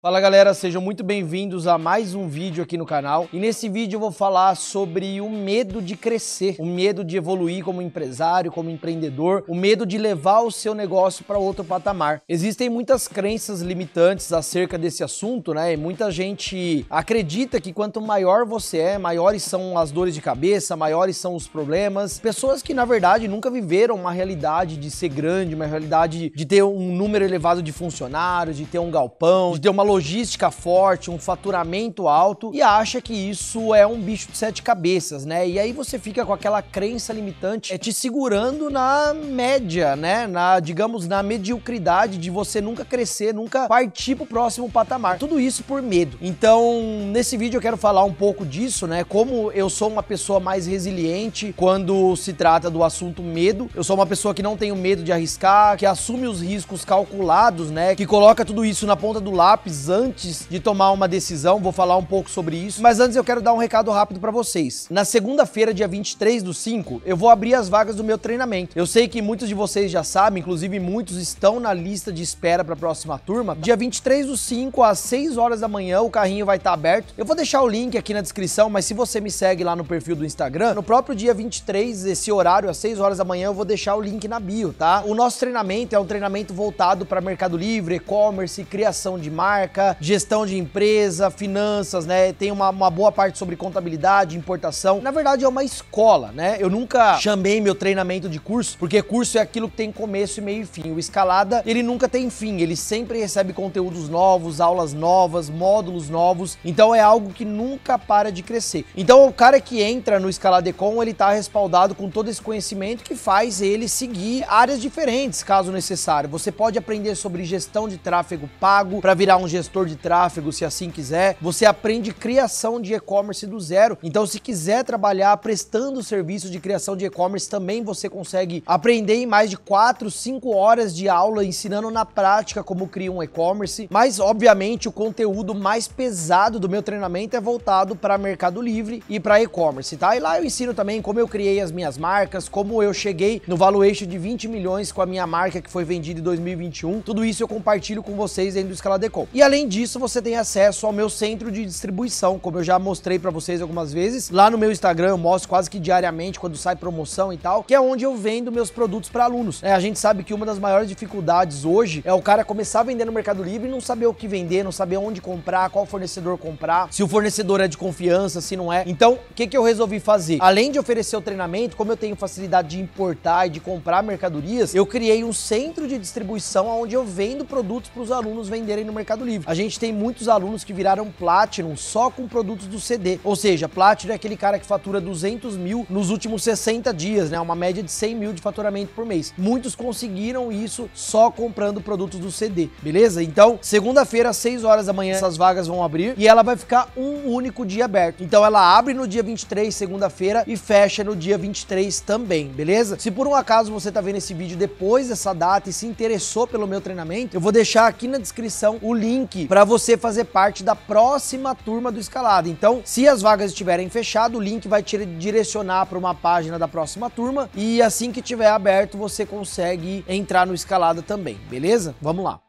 Fala galera, sejam muito bem-vindos a mais um vídeo aqui no canal. E nesse vídeo eu vou falar sobre o medo de crescer, o medo de evoluir como empresário, como empreendedor, o medo de levar o seu negócio para outro patamar. Existem muitas crenças limitantes acerca desse assunto, né? E muita gente acredita que quanto maior você é, maiores são as dores de cabeça, maiores são os problemas. Pessoas que na verdade nunca viveram uma realidade de ser grande, uma realidade de ter um número elevado de funcionários, de ter um galpão, de ter uma logística forte, um faturamento alto e acha que isso é um bicho de sete cabeças, né? E aí você fica com aquela crença limitante é, te segurando na média, né? Na, digamos, na mediocridade de você nunca crescer, nunca partir pro próximo patamar. Tudo isso por medo. Então, nesse vídeo eu quero falar um pouco disso, né? Como eu sou uma pessoa mais resiliente quando se trata do assunto medo. Eu sou uma pessoa que não tenho medo de arriscar, que assume os riscos calculados, né? Que coloca tudo isso na ponta do lápis antes de tomar uma decisão, vou falar um pouco sobre isso. Mas antes eu quero dar um recado rápido para vocês. Na segunda-feira, dia 23 do 5, eu vou abrir as vagas do meu treinamento. Eu sei que muitos de vocês já sabem, inclusive muitos estão na lista de espera para a próxima turma. Dia 23 do 5 às 6 horas da manhã, o carrinho vai estar tá aberto. Eu vou deixar o link aqui na descrição, mas se você me segue lá no perfil do Instagram, no próprio dia 23, esse horário, às 6 horas da manhã, eu vou deixar o link na bio, tá? O nosso treinamento é um treinamento voltado para Mercado Livre, e-commerce, criação de marca, marca, gestão de empresa, finanças, né? Tem uma, uma boa parte sobre contabilidade, importação. Na verdade, é uma escola, né? Eu nunca chamei meu treinamento de curso, porque curso é aquilo que tem começo, meio e fim. O escalada, ele nunca tem fim, ele sempre recebe conteúdos novos, aulas novas, módulos novos. Então é algo que nunca para de crescer. Então o cara que entra no Escaladecon, ele tá respaldado com todo esse conhecimento que faz ele seguir áreas diferentes, caso necessário. Você pode aprender sobre gestão de tráfego pago para virar um gestor gestor de tráfego, se assim quiser. Você aprende criação de e-commerce do zero. Então, se quiser trabalhar prestando serviço de criação de e-commerce, também você consegue aprender em mais de 4, 5 horas de aula ensinando na prática como cria um e-commerce. Mas, obviamente, o conteúdo mais pesado do meu treinamento é voltado para Mercado Livre e para e-commerce, tá? E lá eu ensino também como eu criei as minhas marcas, como eu cheguei no valuation de 20 milhões com a minha marca que foi vendida em 2021. Tudo isso eu compartilho com vocês dentro do Escala Decom. E além disso, você tem acesso ao meu centro de distribuição, como eu já mostrei para vocês algumas vezes. Lá no meu Instagram eu mostro quase que diariamente quando sai promoção e tal, que é onde eu vendo meus produtos para alunos. É, a gente sabe que uma das maiores dificuldades hoje é o cara começar a vender no Mercado Livre e não saber o que vender, não saber onde comprar, qual fornecedor comprar, se o fornecedor é de confiança, se não é. Então, o que, que eu resolvi fazer? Além de oferecer o treinamento, como eu tenho facilidade de importar e de comprar mercadorias, eu criei um centro de distribuição onde eu vendo produtos para os alunos venderem no Mercado Livre livre. A gente tem muitos alunos que viraram Platinum só com produtos do CD. Ou seja, Platinum é aquele cara que fatura 200 mil nos últimos 60 dias, né? Uma média de 100 mil de faturamento por mês. Muitos conseguiram isso só comprando produtos do CD, beleza? Então, segunda-feira, às 6 horas da manhã, essas vagas vão abrir e ela vai ficar um único dia aberto. Então, ela abre no dia 23, segunda-feira, e fecha no dia 23 também, beleza? Se por um acaso você tá vendo esse vídeo depois dessa data e se interessou pelo meu treinamento, eu vou deixar aqui na descrição o link para você fazer parte da próxima turma do Escalada. Então, se as vagas estiverem fechadas, o link vai te direcionar para uma página da próxima turma e assim que tiver aberto, você consegue entrar no Escalada também, beleza? Vamos lá.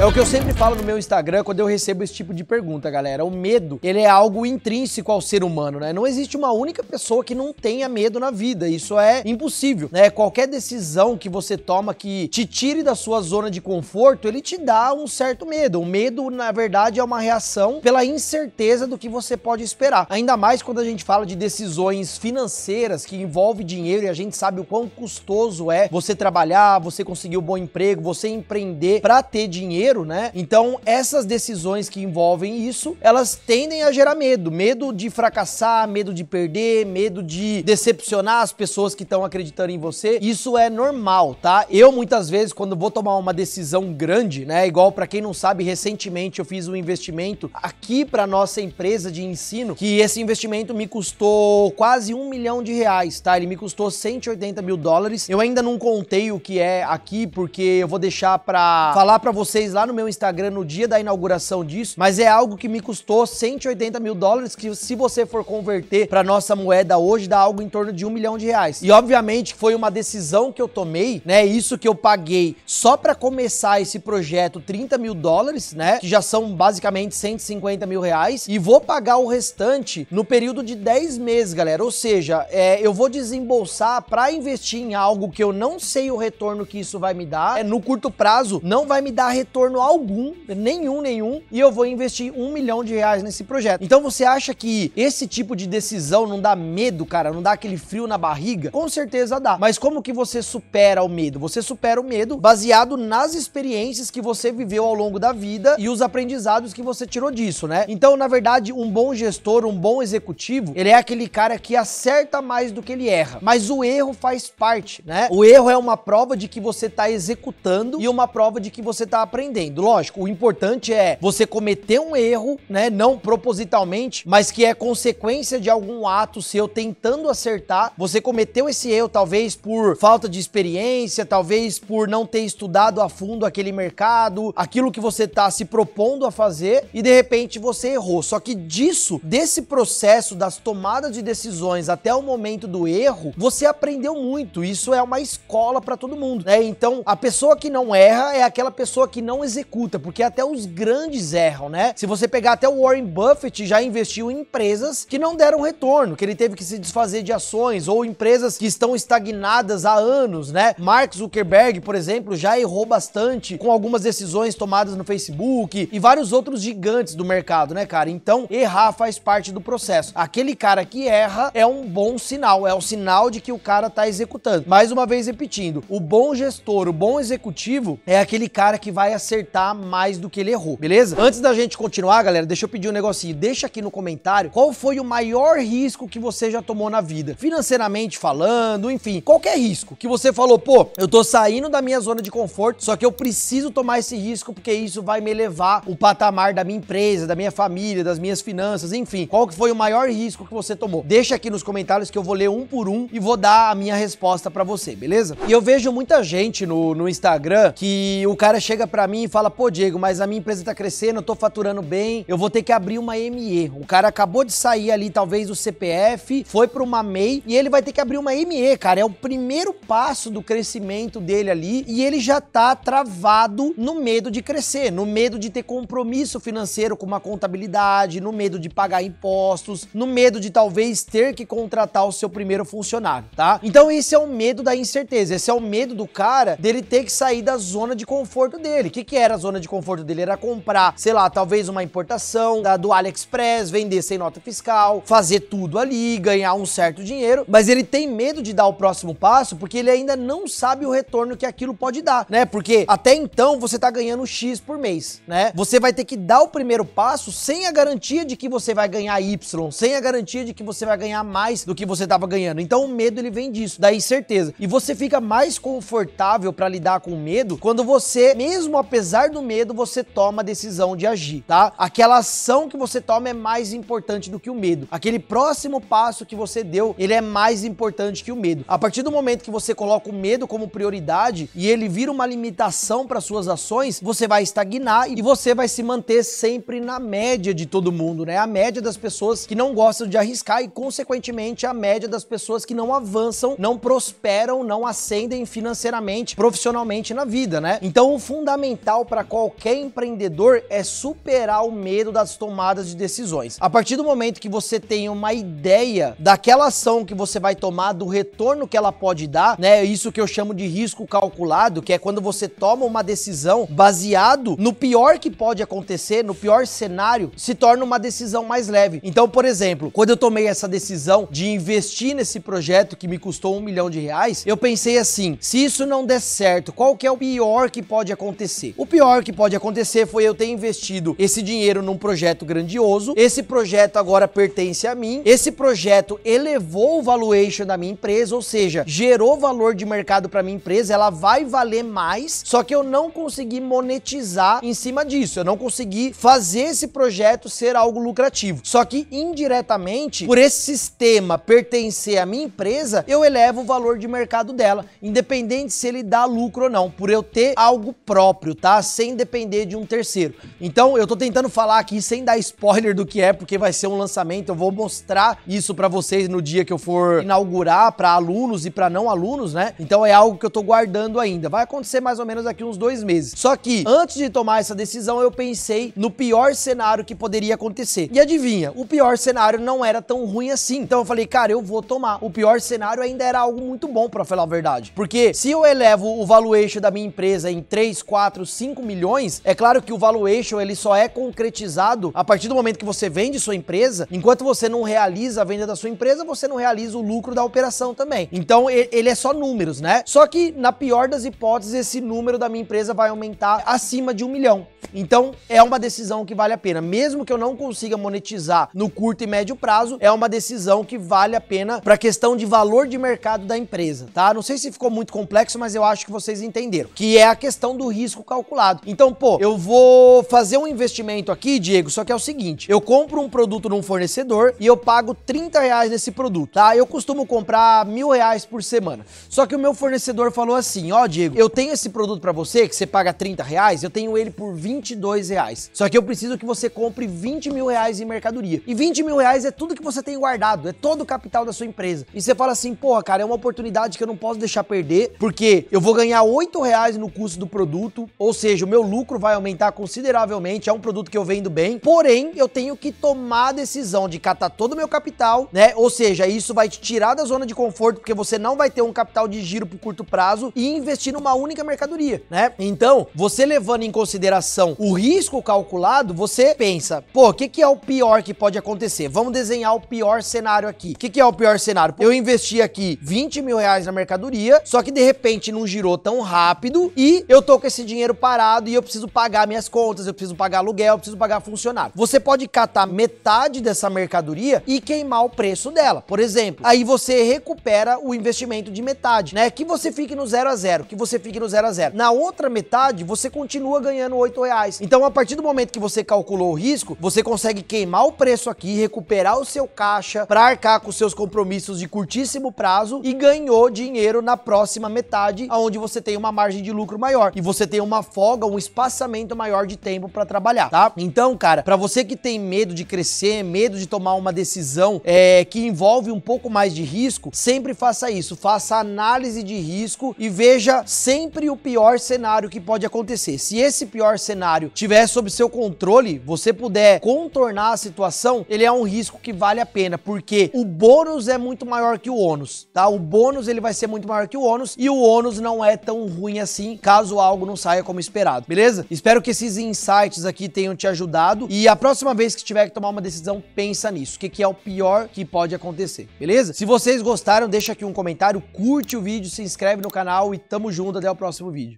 É o que eu sempre falo no meu Instagram quando eu recebo esse tipo de pergunta, galera. O medo, ele é algo intrínseco ao ser humano, né? Não existe uma única pessoa que não tenha medo na vida. Isso é impossível, né? Qualquer decisão que você toma que te tire da sua zona de conforto, ele te dá um certo medo. O medo, na verdade, é uma reação pela incerteza do que você pode esperar. Ainda mais quando a gente fala de decisões financeiras que envolve dinheiro e a gente sabe o quão custoso é você trabalhar, você conseguir um bom emprego, você empreender para ter dinheiro dinheiro, né? Então, essas decisões que envolvem isso, elas tendem a gerar medo. Medo de fracassar, medo de perder, medo de decepcionar as pessoas que estão acreditando em você. Isso é normal, tá? Eu, muitas vezes, quando vou tomar uma decisão grande, né? Igual, para quem não sabe, recentemente eu fiz um investimento aqui para nossa empresa de ensino, que esse investimento me custou quase um milhão de reais, tá? Ele me custou 180 mil dólares. Eu ainda não contei o que é aqui, porque eu vou deixar para falar para vocês lá lá no meu Instagram no dia da inauguração disso, mas é algo que me custou 180 mil dólares, que se você for converter para nossa moeda hoje, dá algo em torno de um milhão de reais. E obviamente foi uma decisão que eu tomei, né? Isso que eu paguei só para começar esse projeto, 30 mil dólares, né? Que já são basicamente 150 mil reais. E vou pagar o restante no período de 10 meses, galera. Ou seja, é, eu vou desembolsar para investir em algo que eu não sei o retorno que isso vai me dar. É, no curto prazo, não vai me dar retorno retorno algum, nenhum, nenhum, e eu vou investir um milhão de reais nesse projeto. Então você acha que esse tipo de decisão não dá medo, cara? Não dá aquele frio na barriga? Com certeza dá. Mas como que você supera o medo? Você supera o medo baseado nas experiências que você viveu ao longo da vida e os aprendizados que você tirou disso, né? Então, na verdade, um bom gestor, um bom executivo, ele é aquele cara que acerta mais do que ele erra. Mas o erro faz parte, né? O erro é uma prova de que você está executando e uma prova de que você está aprendendo aprendendo. Lógico, o importante é você cometer um erro, né? Não propositalmente, mas que é consequência de algum ato seu tentando acertar. Você cometeu esse erro, talvez por falta de experiência, talvez por não ter estudado a fundo aquele mercado, aquilo que você está se propondo a fazer e de repente você errou. Só que disso, desse processo das tomadas de decisões até o momento do erro, você aprendeu muito. Isso é uma escola para todo mundo, né? Então, a pessoa que não erra é aquela pessoa que não não executa, porque até os grandes erram, né? Se você pegar até o Warren Buffett, já investiu em empresas que não deram retorno, que ele teve que se desfazer de ações ou empresas que estão estagnadas há anos, né? Mark Zuckerberg, por exemplo, já errou bastante com algumas decisões tomadas no Facebook e vários outros gigantes do mercado, né, cara? Então, errar faz parte do processo. Aquele cara que erra é um bom sinal, é o sinal de que o cara tá executando. Mais uma vez repetindo, o bom gestor, o bom executivo é aquele cara que vai acertar mais do que ele errou, beleza? Antes da gente continuar, galera, deixa eu pedir um negocinho. Deixa aqui no comentário qual foi o maior risco que você já tomou na vida. Financeiramente falando, enfim, qualquer risco que você falou, pô, eu tô saindo da minha zona de conforto, só que eu preciso tomar esse risco porque isso vai me levar o patamar da minha empresa, da minha família, das minhas finanças, enfim. Qual que foi o maior risco que você tomou? Deixa aqui nos comentários que eu vou ler um por um e vou dar a minha resposta para você, beleza? E eu vejo muita gente no, no Instagram que o cara chega para mim mim e fala, pô, Diego, mas a minha empresa tá crescendo, eu tô faturando bem, eu vou ter que abrir uma ME. O cara acabou de sair ali, talvez, do CPF, foi para uma MEI e ele vai ter que abrir uma ME, cara. É o primeiro passo do crescimento dele ali e ele já tá travado no medo de crescer, no medo de ter compromisso financeiro com uma contabilidade, no medo de pagar impostos, no medo de talvez ter que contratar o seu primeiro funcionário, tá? Então esse é o medo da incerteza, esse é o medo do cara dele ter que sair da zona de conforto dele. O que, que era a zona de conforto dele era comprar, sei lá, talvez uma importação da, do AliExpress, vender sem nota fiscal, fazer tudo ali, ganhar um certo dinheiro, mas ele tem medo de dar o próximo passo porque ele ainda não sabe o retorno que aquilo pode dar, né? Porque até então você tá ganhando X por mês, né? Você vai ter que dar o primeiro passo sem a garantia de que você vai ganhar Y, sem a garantia de que você vai ganhar mais do que você tava ganhando. Então o medo ele vem disso, da incerteza. E você fica mais confortável para lidar com o medo quando você, mesmo apesar apesar do medo, você toma a decisão de agir, tá? Aquela ação que você toma é mais importante do que o medo. Aquele próximo passo que você deu, ele é mais importante que o medo. A partir do momento que você coloca o medo como prioridade e ele vira uma limitação para suas ações, você vai estagnar e você vai se manter sempre na média de todo mundo, né? A média das pessoas que não gostam de arriscar e, consequentemente, a média das pessoas que não avançam, não prosperam, não ascendem financeiramente, profissionalmente na vida, né? Então, o fundamental fundamental para qualquer empreendedor é superar o medo das tomadas de decisões. A partir do momento que você tem uma ideia daquela ação que você vai tomar, do retorno que ela pode dar, né? Isso que eu chamo de risco calculado, que é quando você toma uma decisão baseado no pior que pode acontecer, no pior cenário, se torna uma decisão mais leve. Então, por exemplo, quando eu tomei essa decisão de investir nesse projeto que me custou um milhão de reais, eu pensei assim: se isso não der certo, qual que é o pior que pode acontecer? O pior que pode acontecer foi eu ter investido esse dinheiro num projeto grandioso. Esse projeto agora pertence a mim. Esse projeto elevou o valuation da minha empresa, ou seja, gerou valor de mercado para minha empresa, ela vai valer mais, só que eu não consegui monetizar em cima disso. Eu não consegui fazer esse projeto ser algo lucrativo. Só que indiretamente, por esse sistema pertencer à minha empresa, eu elevo o valor de mercado dela, independente se ele dá lucro ou não, por eu ter algo próprio, tá? Sem depender de um terceiro. Então, eu tô tentando falar aqui sem dar spoiler do que é, porque vai ser um lançamento. Eu vou mostrar isso para vocês no dia que eu for inaugurar para alunos e para não alunos, né? Então, é algo que eu tô guardando ainda. Vai acontecer mais ou menos daqui uns dois meses. Só que, antes de tomar essa decisão, eu pensei no pior cenário que poderia acontecer. E adivinha, o pior cenário não era tão ruim assim. Então, eu falei, cara, eu vou tomar. O pior cenário ainda era algo muito bom, para falar a verdade. Porque se eu elevo o valuation da minha empresa em 3, 4, 5 milhões, é claro que o valuation ele só é concretizado a partir do momento que você vende sua empresa. Enquanto você não realiza a venda da sua empresa, você não realiza o lucro da operação também. Então ele é só números, né? Só que na pior das hipóteses, esse número da minha empresa vai aumentar acima de um milhão. Então é uma decisão que vale a pena, mesmo que eu não consiga monetizar no curto e médio prazo, é uma decisão que vale a pena para questão de valor de mercado da empresa, tá? Não sei se ficou muito complexo, mas eu acho que vocês entenderam, que é a questão do risco causado calculado. Então, pô, eu vou fazer um investimento aqui, Diego, só que é o seguinte, eu compro um produto num fornecedor e eu pago 30 reais nesse produto, tá? Eu costumo comprar mil reais por semana. Só que o meu fornecedor falou assim, ó, oh, Diego, eu tenho esse produto para você que você paga 30 reais, eu tenho ele por 22 reais. Só que eu preciso que você compre 20 mil reais em mercadoria. E 20 mil reais é tudo que você tem guardado, é todo o capital da sua empresa. E você fala assim, porra, cara, é uma oportunidade que eu não posso deixar perder, porque eu vou ganhar 8 reais no custo do produto, ou ou seja, o meu lucro vai aumentar consideravelmente, é um produto que eu vendo bem, porém eu tenho que tomar a decisão de catar todo o meu capital, né? Ou seja, isso vai te tirar da zona de conforto, porque você não vai ter um capital de giro por curto prazo e investir numa única mercadoria, né? Então, você levando em consideração o risco calculado, você pensa, pô, o que, que é o pior que pode acontecer? Vamos desenhar o pior cenário aqui. O que, que é o pior cenário? Eu investi aqui 20 mil reais na mercadoria, só que de repente não girou tão rápido e eu tô com esse dinheiro parado e eu preciso pagar minhas contas, eu preciso pagar aluguel, eu preciso pagar funcionário. Você pode catar metade dessa mercadoria e queimar o preço dela. Por exemplo, aí você recupera o investimento de metade, né? Que você fique no zero a zero, que você fique no zero a zero. Na outra metade, você continua ganhando oito reais. Então, a partir do momento que você calculou o risco, você consegue queimar o preço aqui, recuperar o seu caixa para arcar com seus compromissos de curtíssimo prazo e ganhou dinheiro na próxima metade, onde você tem uma margem de lucro maior e você tem uma afoga um espaçamento maior de tempo para trabalhar, tá? Então, cara, para você que tem medo de crescer, medo de tomar uma decisão é, que envolve um pouco mais de risco, sempre faça isso, faça análise de risco e veja sempre o pior cenário que pode acontecer. Se esse pior cenário tiver sob seu controle, você puder contornar a situação, ele é um risco que vale a pena, porque o bônus é muito maior que o ônus, tá? O bônus ele vai ser muito maior que o ônus e o ônus não é tão ruim assim, caso algo não saia como como esperado, beleza? Espero que esses insights aqui tenham te ajudado e a próxima vez que tiver que tomar uma decisão, pensa nisso. O que, que é o pior que pode acontecer, beleza? Se vocês gostaram, deixa aqui um comentário, curte o vídeo, se inscreve no canal e tamo junto, até o próximo vídeo.